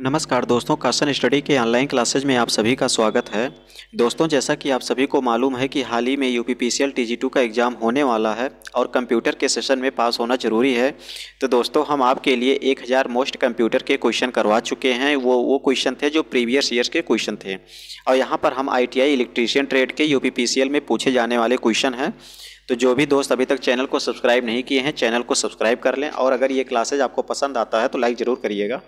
नमस्कार दोस्तों question study के ऑनलाइन क्लासेज में आप सभी का स्वागत है दोस्तों जैसा कि आप सभी को मालूम है कि हाल ही में U P P C L T G two का एग्ज़ाम होने वाला है और कंप्यूटर के सेशन में पास होना ज़रूरी है तो दोस्तों हम आपके लिए एक हज़ार मोस्ट कंप्यूटर के क्वेश्चन करवा चुके हैं वो वो क्वेश्चन थे जो प्रीवियस ईयर्स के क्वेश्चन थे और यहाँ पर हम I T I electrician trade के U P P C L में पूछे जाने वाले क्वेश्चन हैं तो जो भी दोस्त अभी तक चैनल को सब्सक्राइब नहीं किए हैं चैनल को सब्सक्राइब कर लें और अगर ये क्लासेज आपको पसंद आता है तो लाइक ज़रूर करिएगा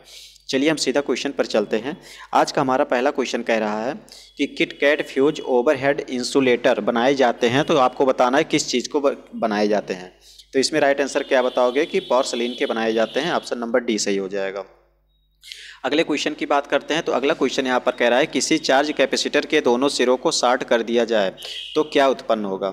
चलिए हम सीधा क्वेश्चन पर चलते हैं आज का हमारा पहला क्वेश्चन कह रहा है कि kit kat fuse overhead insulator बनाए जाते हैं तो आपको बताना है किस चीज़ को बनाए जाते हैं तो इसमें राइट आंसर क्या बताओगे कि पॉर्सलिन के बनाए जाते हैं ऑप्शन नंबर डी सही हो जाएगा अगले क्वेश्चन की बात करते हैं तो अगला क्वेश्चन यहाँ पर कह रहा है किसी चार्ज कैपेसिटर के दोनों सिरों को शार्ट कर दिया जाए तो क्या उत्पन्न होगा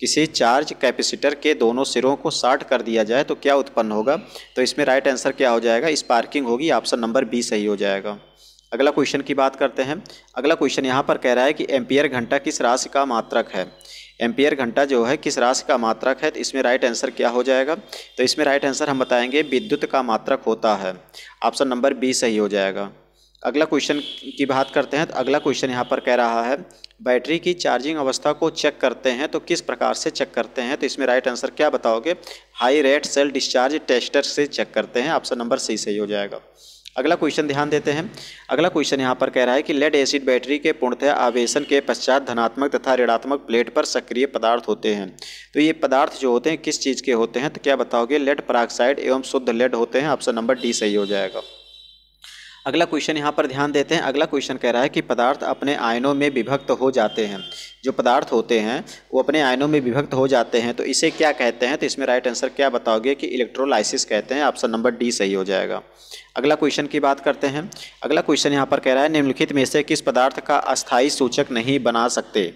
किसी चार्ज कैपेसिटर के दोनों सिरों को शार्ट कर दिया जाए तो क्या उत्पन्न होगा तो इसमें राइट आंसर क्या हो जाएगा स्पार्किंग होगी ऑप्शन नंबर बी सही हो जाएगा अगला क्वेश्चन की बात करते हैं अगला क्वेश्चन यहाँ पर कह रहा है कि एम्पियर घंटा किस राशि का मात्रक है एम्पियर घंटा जो है किस राशि का मात्रक है तो इसमें राइट आंसर क्या हो जाएगा तो इसमें राइट आंसर हम बताएंगे विद्युत का मात्रक होता है ऑप्शन नंबर बी सही हो जाएगा अगला क्वेश्चन की बात करते हैं तो अगला क्वेश्चन यहाँ पर कह रहा है बैटरी की चार्जिंग अवस्था को चेक करते हैं तो किस प्रकार से चेक करते हैं तो इसमें राइट आंसर क्या बताओगे high rate cell discharge tester से चेक करते हैं ऑप्शन नंबर सी सही हो जाएगा अगला क्वेश्चन ध्यान देते हैं अगला क्वेश्चन यहाँ पर कह रहा है कि लेड एसिड बैटरी के पूर्णतः आवेशन के पश्चात धनात्मक तथा ऋणात्मक प्लेट पर सक्रिय पदार्थ होते हैं तो ये पदार्थ जो होते हैं किस चीज़ के होते हैं तो क्या बताओगे लेड पराक्साइड एवं शुद्ध लेड होते हैं ऑप्शन नंबर डी सही हो जाएगा अगला क्वेश्चन यहाँ पर ध्यान देते हैं अगला क्वेश्चन कह रहा है कि पदार्थ अपने आयनों में विभक्त हो जाते हैं जो पदार्थ होते हैं वो अपने आयनों में विभक्त हो जाते हैं तो इसे क्या कहते हैं तो इसमें राइट आंसर क्या बताओगे कि इलेक्ट्रोलाइसिस कहते हैं ऑप्शन नंबर डी सही हो जाएगा अगला क्वेश्चन की बात करते हैं अगला क्वेश्चन यहाँ पर कह रहा है निम्नलिखित में से किस पदार्थ का अस्थायी सूचक नहीं बना सकते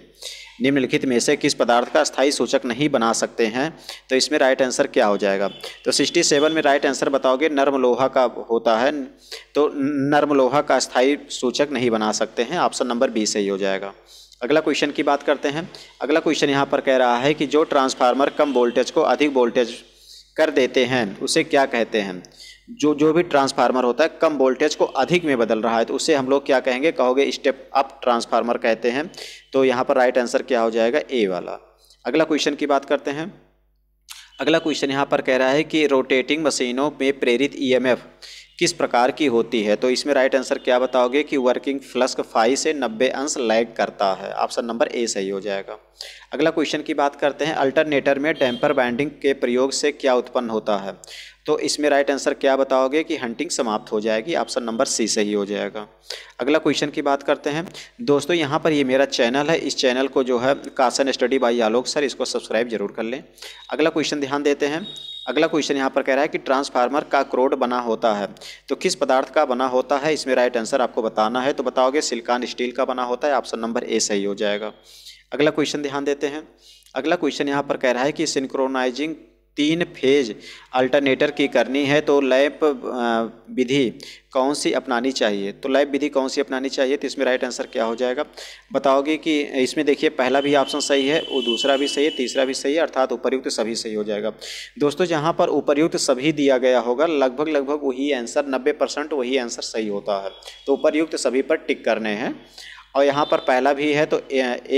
निम्नलिखित में से किस पदार्थ का स्थायी सूचक नहीं बना सकते हैं तो इसमें राइट आंसर क्या हो जाएगा तो सिक्सटी सेवन में राइट आंसर बताओगे नर्म लोहा का होता है तो नर्म लोहा का स्थायी सूचक नहीं बना सकते हैं ऑप्शन नंबर बी सही हो जाएगा अगला क्वेश्चन की बात करते हैं अगला क्वेश्चन यहाँ पर कह रहा है कि जो ट्रांसफार्मर कम वोल्टेज को अधिक वोल्टेज कर देते हैं उसे क्या कहते हैं जो जो भी ट्रांसफार्मर होता है कम वोल्टेज को अधिक में बदल रहा है तो उसे हम लोग क्या कहेंगे कहोगे स्टेप अप ट्रांसफार्मर कहते हैं तो यहाँ पर राइट आंसर क्या हो जाएगा ए वाला अगला क्वेश्चन की बात करते हैं अगला क्वेश्चन यहाँ पर कह रहा है कि रोटेटिंग मशीनों में प्रेरित ईएमएफ e किस प्रकार की होती है तो इसमें राइट आंसर क्या बताओगे कि वर्किंग फ्लस्क फाइव से नब्बे अंश लैग करता है ऑप्शन नंबर ए सही हो जाएगा अगला क्वेश्चन की बात करते हैं अल्टरनेटर में डैम्पर बाइंडिंग के प्रयोग से क्या उत्पन्न होता है तो इसमें राइट आंसर क्या बताओगे कि हंटिंग समाप्त हो जाएगी ऑप्शन नंबर सी सही हो जाएगा अगला क्वेश्चन की बात करते हैं दोस्तों यहाँ पर ये मेरा चैनल है इस चैनल को जो है कासन स्टडी बाई आलोक सर इसको सब्सक्राइब जरूर कर लें अगला क्वेश्चन ध्यान देते हैं अगला क्वेश्चन यहाँ पर कह रहा है कि ट्रांसफार्मर का क्रोड बना होता है तो किस पदार्थ का बना होता है इसमें राइट आंसर आपको बताना है तो बताओगे सिलिकॉन स्टील का बना होता है ऑप्शन नंबर ए सही हो जाएगा अगला क्वेश्चन ध्यान देते हैं अगला क्वेश्चन यहाँ पर कह रहा है कि सिंक्रोनाइजिंग तीन फेज अल्टरनेटर की करनी है तो लैप विधि कौन सी अपनानी चाहिए तो लैप विधि कौन सी अपनानी चाहिए तो इसमें राइट आंसर क्या हो जाएगा बताओगे कि इसमें देखिए पहला भी ऑप्शन सही है वो दूसरा भी सही है तीसरा भी सही है अर्थात उपरयुक्त सभी सही हो जाएगा दोस्तों जहाँ पर उपरयुक्त सभी दिया गया होगा लगभग लगभग वही आंसर नब्बे परसेंट वही आंसर सही होता है तो उपरयुक्त सभी पर टिक करने हैं और यहाँ पर पहला भी है तो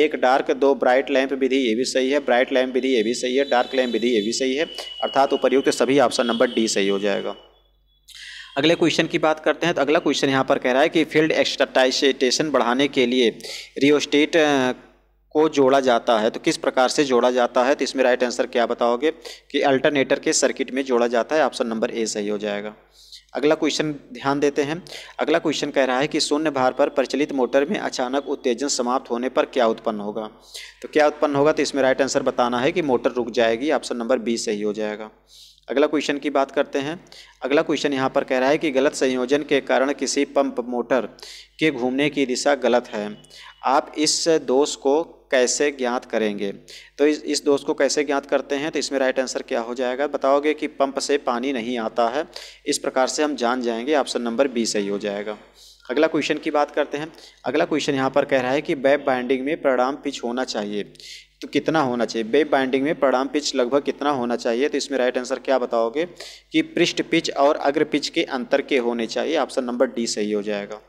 एक डार्क दो ब्राइट लैंप विधि ये भी सही है ब्राइट लैंप विधि ये भी सही है डार्क लैंप विधि ये भी सही है अर्थात उपयुक्त सभी ऑप्शन नंबर डी सही हो जाएगा अगले क्वेश्चन की बात करते हैं तो अगला क्वेश्चन यहाँ पर कह रहा है कि फील्ड एक्सटाइटेशन बढ़ाने के लिए रियोस्टेट को जोड़ा जाता है तो किस प्रकार से जोड़ा जाता है तो इसमें राइट आंसर क्या बताओगे कि अल्टरनेटर के सर्किट में जोड़ा जाता है ऑप्शन नंबर ए सही हो जाएगा अगला क्वेश्चन ध्यान देते हैं अगला क्वेश्चन कह रहा है कि शून्य भार पर प्रचलित मोटर में अचानक उत्तेजन समाप्त होने पर क्या उत्पन्न होगा तो क्या उत्पन्न होगा तो इसमें राइट आंसर बताना है कि मोटर रुक जाएगी ऑप्शन नंबर बी सही हो जाएगा अगला क्वेश्चन की बात करते हैं अगला क्वेश्चन यहाँ पर कह रहा है कि गलत संयोजन के कारण किसी पंप मोटर के घूमने की दिशा गलत है आप इस दोष को कैसे ज्ञात करेंगे तो इस इस दोष को कैसे ज्ञात करते हैं तो इसमें राइट आंसर क्या हो जाएगा बताओगे कि पंप से पानी नहीं आता है इस प्रकार से हम जान जाएंगे ऑप्शन नंबर बी सही हो जाएगा अगला क्वेश्चन की बात करते हैं अगला क्वेश्चन यहाँ पर कह रहा है कि बैब बाइंडिंग में परिणाम पिच होना चाहिए तो कितना होना चाहिए बेब बाइंडिंग में परिणाम पिच लगभग कितना होना चाहिए तो इसमें राइट आंसर क्या बताओगे कि पृष्ठ पिच और अग्र पिच के अंतर के होने चाहिए ऑप्शन नंबर डी सही हो जाएगा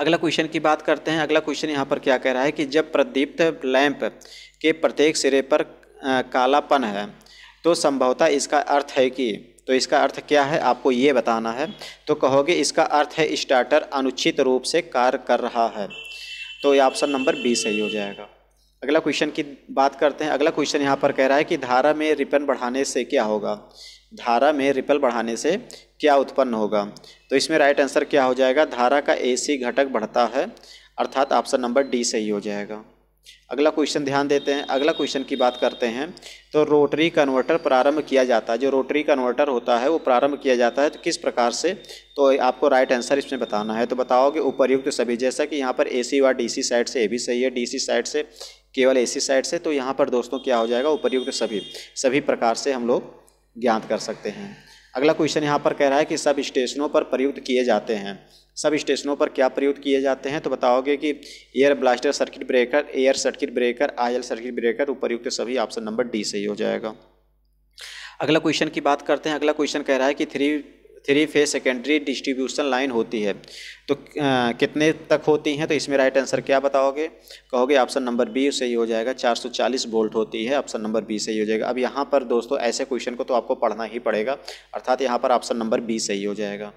अगला क्वेश्चन की बात करते हैं अगला क्वेश्चन यहाँ पर क्या कह रहा है कि जब प्रदीप्त लैंप के प्रत्येक सिरे पर कालापन है तो संभवतः इसका अर्थ है कि तो इसका अर्थ क्या है आपको ये बताना है तो कहोगे इसका अर्थ है स्टार्टर अनुचित रूप से कार्य कर रहा है तो ये ऑप्शन नंबर बी सही हो जाएगा अगला क्वेश्चन की बात करते हैं अगला क्वेश्चन यहाँ पर कह रहा है कि धारा में रिपन बढ़ाने से क्या होगा धारा में रिपल बढ़ाने से क्या उत्पन्न होगा तो इसमें राइट आंसर क्या हो जाएगा धारा का एसी घटक बढ़ता है अर्थात ऑप्शन नंबर डी सही हो जाएगा अगला क्वेश्चन ध्यान देते हैं अगला क्वेश्चन की बात करते हैं तो रोटरी कन्वर्टर प्रारंभ किया जाता है जो रोटरी कन्वर्टर होता है वो प्रारंभ किया जाता है तो किस प्रकार से तो आपको राइट आंसर इसमें बताना है तो बताओगे उपरयुक्त सभी जैसा कि यहाँ पर सी व डीसी साइड से ए भी सही है सी साइड से केवल सी साइड से तो यहाँ पर दोस्तों क्या हो जाएगा उपरयुक्त सभी सभी प्रकार से हम लोग ज्ञात कर सकते हैं अगला क्वेश्चन यहाँ पर कह रहा है कि सब स्टेशनों पर प्रयुक्त किए जाते हैं सब स्टेशनों पर क्या प्रयुक्त किए जाते हैं तो बताओगे कि air blaster circuit breaker air circuit breaker oil circuit breaker उपयुक्त सभी ऑप्शन नंबर डी से ही हो जाएगा अगला क्वेश्चन की बात करते हैं अगला क्वेश्चन कह रहा है कि three three phase secondary distribution line होती है तो आ, कितने तक होती हैं तो इसमें राइट आंसर क्या बताओगे कहोगे ऑप्शन नंबर बी सही हो जाएगा 440 वोल्ट होती है ऑप्शन नंबर बी सही हो जाएगा अब यहाँ पर दोस्तों ऐसे क्वेश्चन को तो आपको पढ़ना ही पड़ेगा अर्थात यहाँ पर ऑप्शन नंबर बी सही हो जाएगा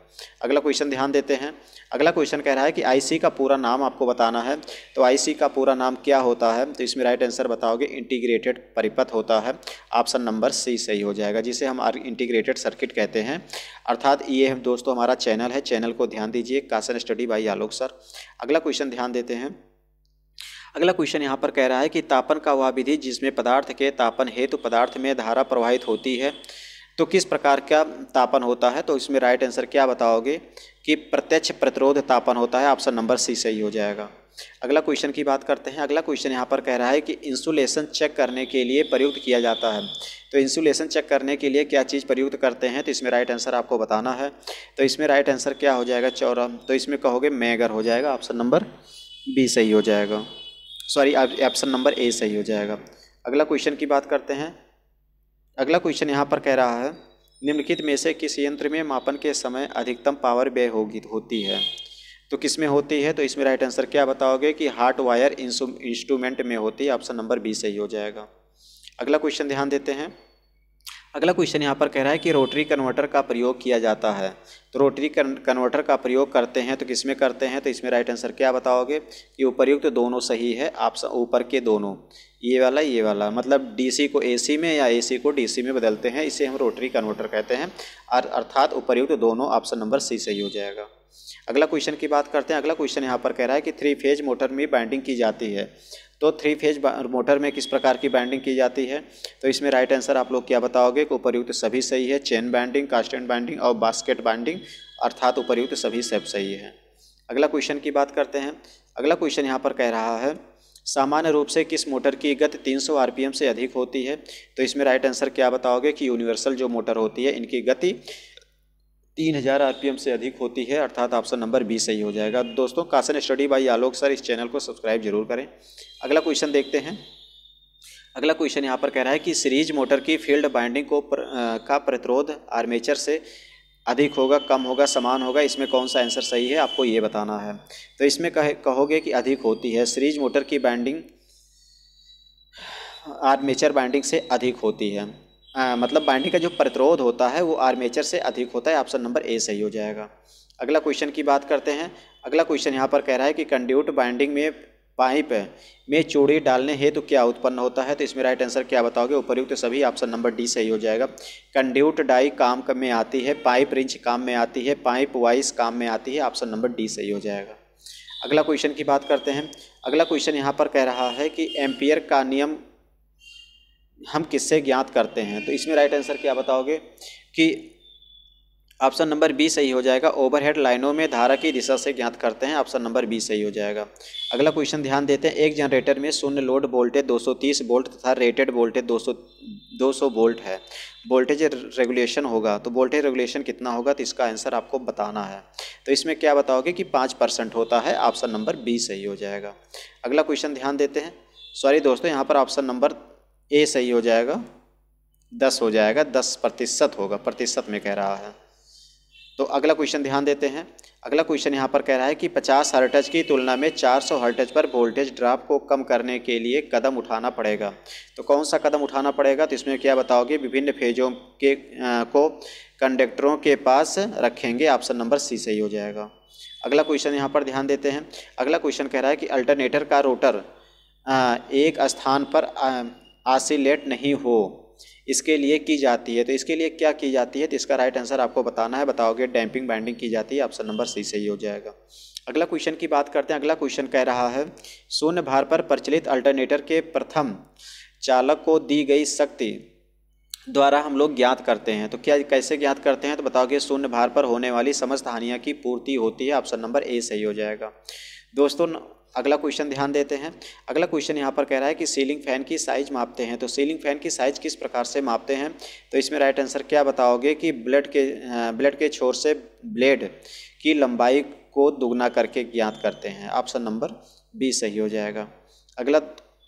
अगला क्वेश्चन ध्यान देते हैं अगला क्वेश्चन कह रहा है कि आई का पूरा नाम आपको बताना है तो आई का पूरा नाम क्या होता है तो इसमें राइट आंसर बताओगे इंटीग्रेटेड परिपथ होता है ऑप्शन नंबर सी सही हो जाएगा जिसे हम इंटीग्रेटेड सर्किट कहते हैं अर्थात बाद ये हम दोस्तों हमारा चैनल है चैनल को ध्यान दीजिए कासन स्टडी बाई आलोक सर अगला क्वेश्चन ध्यान देते हैं अगला क्वेश्चन यहाँ पर कह रहा है कि तापन का वह विधि जिसमें पदार्थ के तापन हेतु तो पदार्थ में धारा प्रवाहित होती है तो किस प्रकार का तापन होता है तो इसमें राइट आंसर क्या बताओगे कि प्रत्यक्ष प्रतिरोध तापन होता है ऑप्शन नंबर सी सही हो जाएगा अगला क्वेश्चन की बात करते हैं अगला क्वेश्चन यहाँ पर कह रहा है कि इंसुलेशन चेक करने के लिए प्रयुक्त किया जाता है तो इंसुलेशन चेक करने के लिए क्या चीज़ प्रयुक्त करते हैं तो इसमें राइट आंसर आपको बताना है तो इसमें राइट आंसर क्या हो जाएगा चौरा तो इसमें कहोगे मैगर हो जाएगा ऑप्शन नंबर बी सही हो जाएगा सॉरी ऑप्शन नंबर ए सही हो जाएगा अगला क्वेश्चन की बात करते हैं अगला क्वेश्चन यहाँ पर कह रहा है निम्नलिखित में से किस यंत्र में मापन के समय अधिकतम पावर व्यय होगी होती है तो किस में होती है तो इसमें राइट आंसर क्या बताओगे कि हार्ट वायर इंस्ट्रूमेंट में होती है ऑप्शन नंबर बी सही हो जाएगा अगला क्वेश्चन ध्यान देते हैं अगला क्वेश्चन यहाँ पर कह रहा है कि रोटरी कन्वर्टर का प्रयोग किया जाता है तो रोटरी कन्वर्टर का प्रयोग करते हैं तो किस में करते हैं तो इसमें राइट आंसर क्या बताओगे कि उपरयुक्त तो दोनों सही है ऑप्शन ऊपर के दोनों ये वाला ये वाला मतलब डीसी को एसी में या एसी को डीसी में बदलते हैं इसे हम रोटरी कन्वर्टर कहते हैं और अर्थात उपरयुक्त तो दोनों ऑप्शन नंबर सी सही हो जाएगा अगला क्वेश्चन की बात करते हैं अगला क्वेश्चन यहाँ पर कह रहा है कि थ्री फेज मोटर में बाइंडिंग की जाती है तो थ्री फेज मोटर में किस प्रकार की बाइंडिंग की जाती है तो इसमें राइट आंसर आप लोग क्या बताओगे कि उपरयुक्त सभी सही है चेन बाइंडिंग कास्टेंट बाइंडिंग और बास्केट बाइंडिंग अर्थात उपरयुक्त सभी सब सही है अगला क्वेश्चन की बात करते हैं अगला क्वेश्चन यहाँ पर कह रहा है सामान्य रूप से किस मोटर की गति 300 आरपीएम से अधिक होती है तो इसमें राइट आंसर क्या बताओगे कि यूनिवर्सल जो मोटर होती है इनकी गति तीन हज़ार आर से अधिक होती है अर्थात ऑप्शन नंबर बी सही हो जाएगा दोस्तों कासन स्टडी बाई आलोक सर इस चैनल को सब्सक्राइब जरूर करें अगला क्वेश्चन देखते हैं अगला क्वेश्चन यहाँ पर कह रहा है कि सीरीज मोटर की फील्ड बाइंडिंग को प्र, आ, का प्रतिरोध आर्मेचर से अधिक होगा कम होगा समान होगा इसमें कौन सा आंसर सही है आपको ये बताना है तो इसमें कह, कहोगे कि अधिक होती है सीरीज मोटर की बाइंडिंग आर्मेचर बाइंडिंग से अधिक होती है आ, मतलब बाइंडिंग का जो प्रतिरोध होता है वो आर्मेचर से अधिक होता है ऑप्शन नंबर ए सही हो जाएगा अगला क्वेश्चन की बात करते हैं अगला क्वेश्चन यहाँ पर कह रहा है कि कंड्यूट बाइंडिंग में पाइप में चूड़ी डालने हेतु तो क्या उत्पन्न होता है तो इसमें राइट आंसर क्या बताओगे उपयुक्त सभी ऑप्शन नंबर डी सही हो जाएगा कंड्यूट डाई काम में आती है पाइप रिंच काम में आती है पाइप वाइस काम में आती है ऑप्शन नंबर डी सही हो जाएगा अगला क्वेश्चन की बात करते हैं अगला क्वेश्चन यहाँ पर कह रहा है कि एम्पियर का नियम हम किससे ज्ञात करते हैं तो इसमें राइट आंसर क्या बताओगे कि ऑप्शन नंबर बी सही हो जाएगा ओवरहेड लाइनों में धारा की दिशा से ज्ञात करते हैं ऑप्शन नंबर बी सही हो जाएगा अगला क्वेश्चन ध्यान देते हैं एक जनरेटर में शून्य लोड वोल्टेज 230 वोल्ट तथा रेटेड वोल्टेज 200 200 वोल्ट है वोल्टेज रेगुलेशन होगा तो वोल्टेज रेगुलेशन कितना होगा तो इसका आंसर आपको बताना है तो इसमें क्या बताओगे कि पाँच परसेंट होता है ऑप्शन नंबर बी सही हो जाएगा अगला क्वेश्चन ध्यान देते हैं सॉरी दोस्तों यहाँ पर ऑप्शन नंबर ए सही हो जाएगा दस हो जाएगा दस प्रतिशत होगा प्रतिशत में कह रहा है तो अगला क्वेश्चन ध्यान देते हैं अगला क्वेश्चन यहाँ पर कह रहा है कि 50 हर्टज की तुलना में 400 हर्टज पर वोल्टेज ड्राप को कम करने के लिए कदम उठाना पड़ेगा तो कौन सा कदम उठाना पड़ेगा तो इसमें क्या बताओगे विभिन्न फेजों के आ, को कंडक्टरों के पास रखेंगे ऑप्शन नंबर सी सही हो जाएगा अगला क्वेश्चन यहाँ पर ध्यान देते हैं अगला क्वेश्चन कह रहा है कि अल्टरनेटर का रोटर आ, एक स्थान पर आ, आसिलेट नहीं हो इसके लिए की जाती है तो इसके लिए क्या की जाती है तो इसका राइट आंसर आपको बताना है बताओगे डैम्पिंग बाइंडिंग की जाती है ऑप्शन नंबर सी से ही हो जाएगा अगला क्वेश्चन की बात करते हैं अगला क्वेश्चन कह रहा है शून्य भार पर प्रचलित अल्टरनेटर के प्रथम चालक को दी गई शक्ति द्वारा हम लोग ज्ञात करते हैं तो क्या कैसे ज्ञात करते हैं तो बताओगे शून्य भार पर होने वाली समस्त हानियाँ की पूर्ति होती है ऑप्शन नंबर ए सही हो जाएगा दोस्तों अगला क्वेश्चन ध्यान देते हैं अगला क्वेश्चन यहाँ पर कह रहा है कि सीलिंग फैन की साइज मापते हैं तो सीलिंग फैन की साइज किस प्रकार से मापते हैं तो इसमें राइट आंसर क्या बताओगे कि ब्लड के ब्लड के छोर से ब्लेड की लंबाई को दुगना करके ज्ञात करते हैं ऑप्शन नंबर बी सही हो जाएगा अगला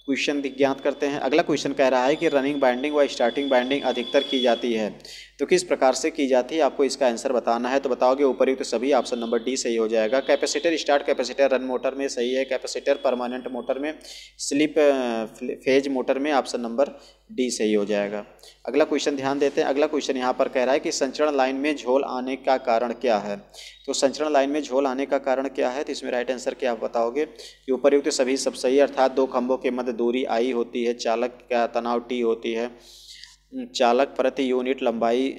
क्वेश्चन ज्ञात करते हैं अगला क्वेश्चन कह रहा है कि रनिंग बाइंडिंग व स्टार्टिंग बाइंडिंग अधिकतर की जाती है तो किस प्रकार से की जाती है आपको इसका आंसर बताना है तो बताओगे उपरयुक्त सभी ऑप्शन नंबर डी सही हो जाएगा capacitor start capacitor run motor में सही है कैपेसिटर परमानेंट मोटर में स्लिप फेज मोटर में ऑप्शन नंबर डी सही हो जाएगा अगला क्वेश्चन ध्यान देते हैं अगला क्वेश्चन यहाँ पर कह रहा है कि संचरण लाइन में झोल आने का कारण क्या है तो संचरण लाइन में झोल आने का कारण क्या है तो इसमें राइट आंसर क्या आप बताओगे कि उपयुक्त सभी सब सही अर्थात दो खंभों के मध्य दूरी आई होती है चालक का तनाव टी होती है चालक प्रति यूनिट लंबाई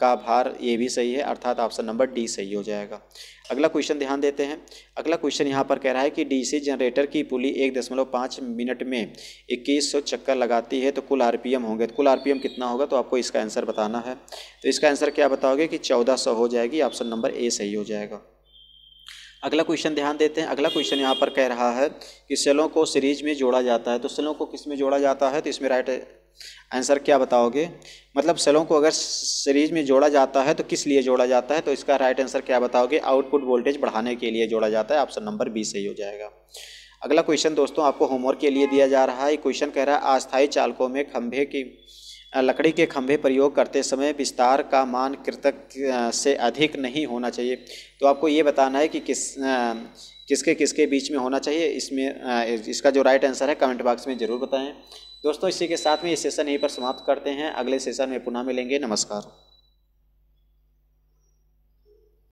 का भार ये भी सही है अर्थात ऑप्शन नंबर डी सही हो जाएगा अगला क्वेश्चन ध्यान देते हैं अगला क्वेश्चन यहाँ पर कह रहा है कि डीसी जनरेटर की पुली एक दशमलव पाँच मिनट में इक्कीस सौ चक्कर लगाती है तो कुल आरपीएम होंगे तो कुल आरपीएम कितना होगा तो आपको इसका आंसर बताना है तो इसका आंसर क्या बताओगे कि चौदह सौ हो जाएगी ऑप्शन नंबर ए सही हो जाएगा अगला क्वेश्चन ध्यान देते हैं अगला क्वेश्चन यहाँ पर कह रहा है कि सेलों को सीरीज में जोड़ा जाता है तो सेलों को किस में जोड़ा जाता है तो इसमें राइट आंसर क्या बताओगे मतलब सेलों को अगर सीरीज में जोड़ा जाता है तो किस लिए जोड़ा जाता है तो इसका राइट आंसर क्या बताओगे आउटपुट वोल्टेज बढ़ाने के लिए जोड़ा जाता है ऑप्शन नंबर बी सही हो जाएगा अगला क्वेश्चन दोस्तों आपको होमवर्क के लिए दिया जा रहा है क्वेश्चन कह रहा है अस्थायी चालकों में खंभे की लकड़ी के खंभे प्रयोग करते समय विस्तार का मान कृतक से अधिक नहीं होना चाहिए तो आपको ये बताना है कि किस किसके किसके बीच में होना चाहिए इसमें इसका जो राइट आंसर है कमेंट बॉक्स में ज़रूर बताएं दोस्तों इसी के साथ में ये सेशन यहीं पर समाप्त करते हैं अगले सेशन में पुनः मिलेंगे नमस्कार